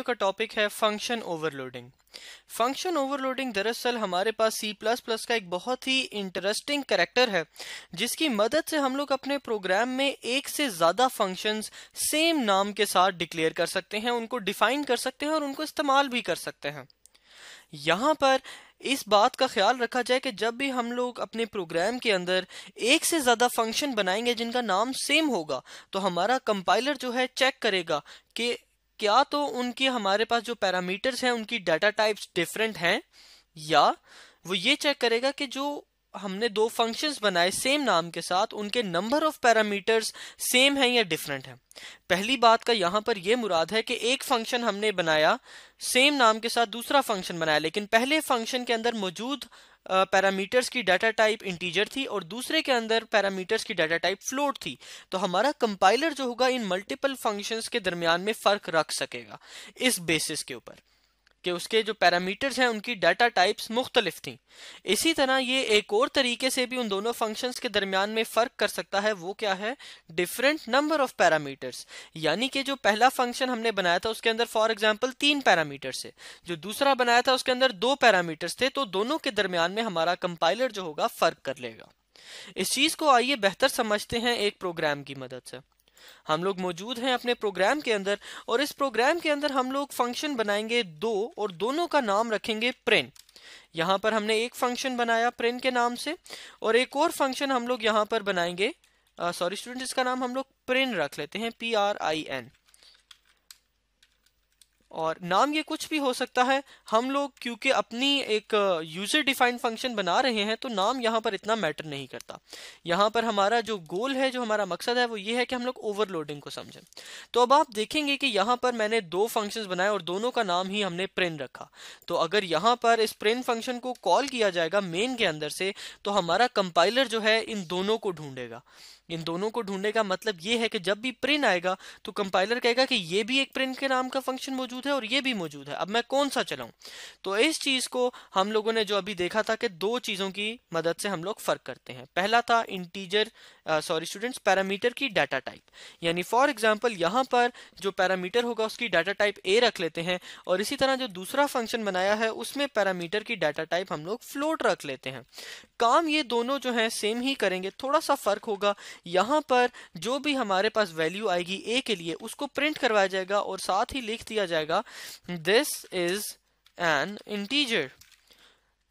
video का topic है function overloading function overloading दरअसल हमारे पास C++ का एक बहुत ही इंटरेस्टिंग करेक्टर है जिसकी मदद से हम लोग अपने प्रोग्राम में एक से ज़्यादा फंक्शंस सेम नाम के साथ डिक्लेयर कर सकते हैं उनको डिफाइन कर सकते हैं और उनको इस्तेमाल भी कर सकते हैं यहाँ पर इस बात का ख्याल रखा जाए कि जब भी हम लोग अपने प्रोग्राम के अंदर एक से ज़्यादा फंक्शन बनाएंगे जिनका नाम सेम होगा तो हमारा कंपाइलर जो है चेक करेगा कि क्या तो उनके हमारे पास जो पैरामीटर्स हैं उनकी डाटा टाइप्स डिफरेंट हैं या वो ये चेक करेगा कि जो हमने दो फंक्शंस बनाए सेम नाम के साथ उनके नंबर ऑफ पैरामीटर्स सेम हैं या डिफरेंट हैं पहली बात का यहाँ पर यह मुराद है कि एक फंक्शन हमने बनाया सेम नाम के साथ दूसरा फंक्शन बनाया लेकिन पहले फंक्शन के अंदर मौजूद पैरामीटर्स की डाटा टाइप इंटीजर थी और दूसरे के अंदर पैरामीटर्स की डाटा टाइप फ्लोट थी तो हमारा कंपाइलर जो होगा इन मल्टीपल फंक्शंस के दरमियान में फ़र्क रख सकेगा इस बेसिस के ऊपर कि उसके जो पैरामीटर्स हैं उनकी डाटा टाइप्स मुख्तलिफ थी इसी तरह ये एक और तरीके से भी उन दोनों फंक्शंस के दरमियान में फ़र्क कर सकता है वो क्या है डिफरेंट नंबर ऑफ पैरामीटर्स यानी कि जो पहला फंक्शन हमने बनाया था उसके अंदर फॉर एग्जाम्पल तीन पैरामीटर्स थे जो दूसरा बनाया था उसके अंदर दो पैरामीटर्स थे तो दोनों के दरमियान में हमारा कंपाइलर जो होगा फ़र्क कर लेगा इस चीज़ को आइए बेहतर समझते हैं एक प्रोग्राम की मदद से हम लोग मौजूद हैं अपने प्रोग्राम के अंदर और इस प्रोग्राम के अंदर हम लोग फंक्शन बनाएंगे दो और दोनों का नाम रखेंगे प्रिंट यहाँ पर हमने एक फंक्शन बनाया प्रिंट के नाम से और एक और फंक्शन हम लोग यहाँ पर बनाएंगे सॉरी स्टूडेंट इसका नाम हम लोग प्रिंट रख लेते हैं पी आर आई एन और नाम ये कुछ भी हो सकता है हम लोग क्योंकि अपनी एक यूज़र डिफाइंड फंक्शन बना रहे हैं तो नाम यहाँ पर इतना मैटर नहीं करता यहाँ पर हमारा जो गोल है जो हमारा मकसद है वो ये है कि हम लोग ओवरलोडिंग को समझें तो अब आप देखेंगे कि यहाँ पर मैंने दो फंक्शंस बनाए और दोनों का नाम ही हमने प्रिन रखा तो अगर यहाँ पर इस प्रिन फंक्शन को कॉल किया जाएगा मेन के अंदर से तो हमारा कंपाइलर जो है इन दोनों को ढूंढेगा इन दोनों को ढूंढने का मतलब ये है कि जब भी प्रिंट आएगा तो कंपाइलर कहेगा कि ये भी एक प्रिंट के नाम का फंक्शन मौजूद है और ये भी मौजूद है अब मैं कौन सा चलाऊं तो इस चीज को हम लोगों ने जो अभी देखा था कि दो चीजों की मदद से हम लोग फर्क करते हैं पहला था इंटीजर सॉरी स्टूडेंट्स पैरामीटर की डाटा टाइप यानी फॉर एग्जाम्पल यहाँ पर जो पैरामीटर होगा उसकी डाटा टाइप ए रख लेते हैं और इसी तरह जो दूसरा फंक्शन बनाया है उसमें पैरामीटर की डाटा टाइप हम लोग फ्लोट रख लेते हैं काम ये दोनों जो है सेम ही करेंगे थोड़ा सा फर्क होगा यहाँ पर जो भी हमारे पास वैल्यू आएगी ए के लिए उसको प्रिंट करवाया जाएगा और साथ ही लिख दिया जाएगा दिस इज एन इंटीजर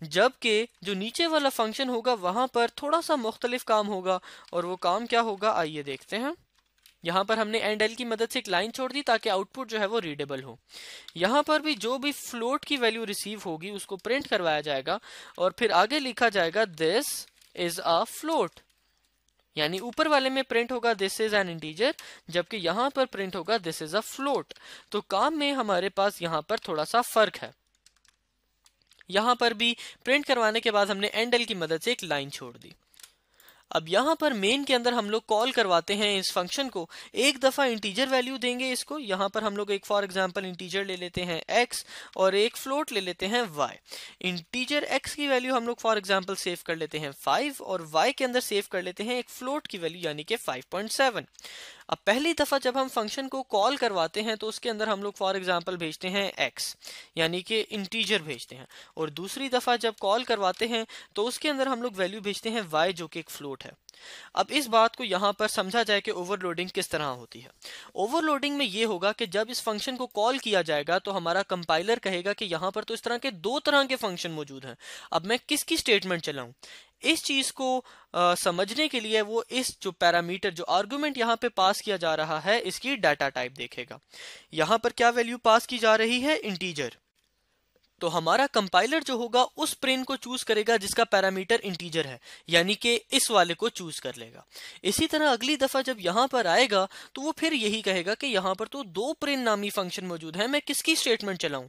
जबकि जो नीचे वाला फंक्शन होगा वहां पर थोड़ा सा मुख्तलिफ काम होगा और वो काम क्या होगा आइए देखते हैं यहाँ पर हमने एंड एल की मदद से एक लाइन छोड़ दी ताकि आउटपुट जो है वो रीडेबल हो यहाँ पर भी जो भी फ्लोट की वैल्यू रिसीव होगी उसको प्रिंट करवाया जाएगा और फिर आगे लिखा जाएगा दिस इज अ फ्लोट यानी ऊपर वाले में प्रिंट होगा दिस इज एन इंटीजर जबकि यहाँ पर प्रिंट होगा दिस इज अ फ्लोट तो काम में हमारे पास यहाँ पर थोड़ा सा फर्क है यहाँ पर भी प्रिंट करवाने के बाद हमने एंडल की मदद से एक लाइन छोड़ दी अब यहाँ पर मेन के अंदर हम लोग कॉल करवाते हैं इस फंक्शन को एक दफ़ा इंटीजर वैल्यू देंगे इसको यहाँ पर हम लोग एक फॉर एग्जांपल इंटीजर ले लेते हैं एक्स और एक फ्लोट ले लेते हैं वाई इंटीजर एक्स की वैल्यू हम लोग फॉर एग्जांपल सेव कर लेते हैं फाइव और वाई के अंदर सेव कर लेते हैं एक फ्लोट की वैल्यू यानी कि फाइव अब पहली दफ़ा जब हम फंक्शन को कॉल करवाते हैं तो उसके अंदर हम लोग फॉर एग्जाम्पल भेजते हैं एक्स यानी कि इंटीजर भेजते हैं और दूसरी दफ़ा जब कॉल करवाते हैं तो उसके अंदर हम लोग वैल्यू भेजते हैं वाई जो कि एक फ्लोट आउटपुट है अब इस बात को यहाँ पर समझा जाए कि ओवरलोडिंग किस तरह होती है ओवरलोडिंग में ये होगा कि जब इस फंक्शन को कॉल किया जाएगा तो हमारा कंपाइलर कहेगा कि यहाँ पर तो इस तरह के दो तरह के फंक्शन मौजूद हैं अब मैं किसकी स्टेटमेंट चलाऊँ इस चीज़ को आ, समझने के लिए वो इस जो पैरामीटर जो आर्गूमेंट यहाँ पे पास किया जा रहा है इसकी डाटा टाइप देखेगा यहाँ पर क्या वैल्यू पास की जा रही है इंटीजर तो हमारा कंपाइलर जो होगा उस प्रिंट को चूज करेगा जिसका पैरामीटर इंटीजर है यानी कि इस वाले को चूज कर लेगा इसी तरह अगली दफा जब यहां पर आएगा तो वो फिर यही कहेगा कि यहां पर तो दो प्रिंट नामी फंक्शन मौजूद है मैं किसकी स्टेटमेंट चलाऊं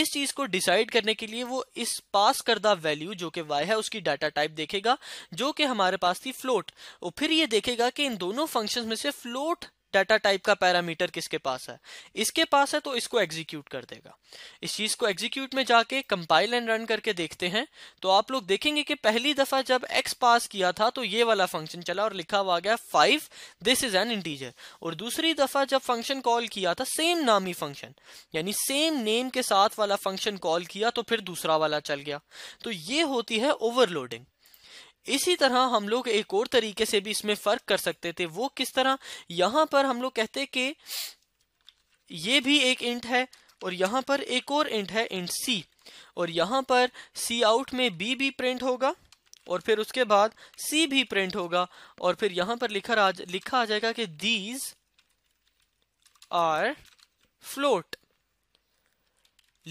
इस चीज को डिसाइड करने के लिए वो इस पास करदा वैल्यू जो कि वाई है उसकी डाटा टाइप देखेगा जो कि हमारे पास थी फ्लोट और फिर ये देखेगा कि इन दोनों फंक्शन में से फ्लोट डाटा टाइप का पैरामीटर किसके पास है इसके पास है तो इसको एग्जीक्यूट कर देगा इस चीज़ को एग्जीक्यूट में जाके कंपाइल एंड रन करके देखते हैं तो आप लोग देखेंगे कि पहली दफ़ा जब एक्स पास किया था तो ये वाला फंक्शन चला और लिखा हुआ गया five this is an integer और दूसरी दफ़ा जब फंक्शन कॉल किया था सेम ही फंक्शन यानी सेम नेम के साथ वाला फंक्शन कॉल किया तो फिर दूसरा वाला चल गया तो ये होती है ओवरलोडिंग इसी तरह हम लोग एक और तरीके से भी इसमें फर्क कर सकते थे वो किस तरह यहां पर हम लोग कहते कि ये भी एक इंट है और यहां पर एक और इंट है इंट सी और यहां पर सी आउट में बी भी प्रिंट होगा और फिर उसके बाद सी भी प्रिंट होगा और फिर यहां पर लिखा आ लिखा आ जाएगा कि दीज आर फ्लोट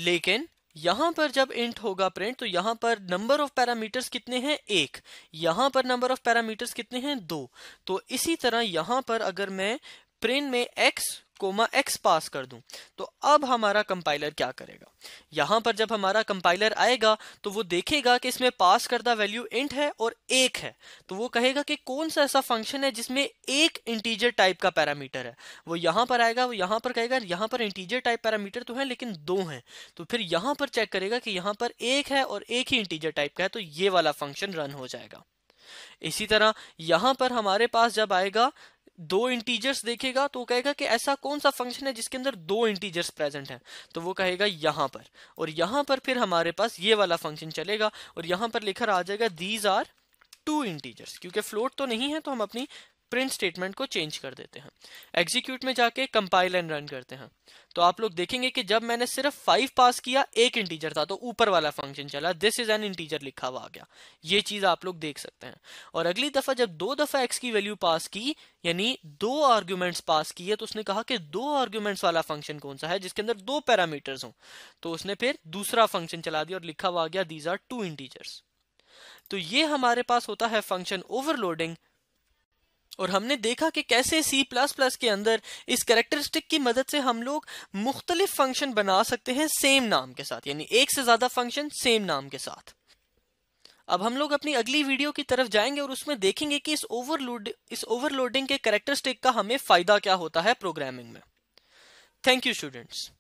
लेकिन यहां पर जब इंट होगा प्रिंट तो यहां पर नंबर ऑफ पैरामीटर्स कितने हैं एक यहां पर नंबर ऑफ पैरामीटर्स कितने हैं दो तो इसी तरह यहां पर अगर मैं प्रिंट में एक्स कोमा एक्स पास कर दूं तो अब हमारा कंपाइलर क्या करेगा यहां पर जब हमारा कंपाइलर आएगा तो वो देखेगा कि इसमें पास करदा वैल्यू इंट है और एक है तो वो कहेगा कि कौन सा ऐसा फंक्शन है जिसमें एक इंटीजर टाइप का पैरामीटर है वो यहां पर आएगा वो यहां पर कहेगा यहां पर इंटीजर टाइप पैरामीटर तो है लेकिन दो है तो फिर यहां पर चेक करेगा कि यहां पर एक है और एक ही इंटीजर टाइप का है तो ये वाला फंक्शन रन हो जाएगा इसी तरह यहां पर हमारे पास जब आएगा दो इंटीजर्स देखेगा तो वो कहेगा कि ऐसा कौन सा फंक्शन है जिसके अंदर दो इंटीजर्स प्रेजेंट हैं तो वो कहेगा यहाँ पर और यहाँ पर फिर हमारे पास ये वाला फंक्शन चलेगा और यहां पर लिखा आ जाएगा दीज आर टू इंटीजर्स क्योंकि फ्लोट तो नहीं है तो हम अपनी प्रिंट स्टेटमेंट को चेंज कर देते हैं एग्जीक्यूट में जाके कंपाइल एंड रन करते हैं तो आप लोग देखेंगे कि जब मैंने सिर्फ फाइव पास किया एक इंटीजर था तो ऊपर वाला फंक्शन चला दिस इज एन इंटीजर लिखा हुआ आ गया ये चीज आप लोग देख सकते हैं और अगली दफा जब दो दफा एक्स की वैल्यू पास की यानी दो आर्ग्यूमेंट्स पास किए तो उसने कहा कि दो आर्ग्यूमेंट्स वाला फंक्शन कौन सा है जिसके अंदर दो पैरामीटर्स हों तो उसने फिर दूसरा फंक्शन चला दिया और लिखा हुआ आ गया दीज आर टू इंटीजर्स तो ये हमारे पास होता है फंक्शन ओवरलोडिंग और हमने देखा कि कैसे C++ के अंदर इस करेक्टरिस्टिक की मदद से हम लोग मुख्तलिफ फंक्शन बना सकते हैं सेम नाम के साथ यानी एक से ज़्यादा फंक्शन सेम नाम के साथ अब हम लोग अपनी अगली वीडियो की तरफ जाएंगे और उसमें देखेंगे कि इस ओवरलोड इस ओवरलोडिंग के करेक्टरिस्टिक का हमें फ़ायदा क्या होता है प्रोग्रामिंग में थैंक यू स्टूडेंट्स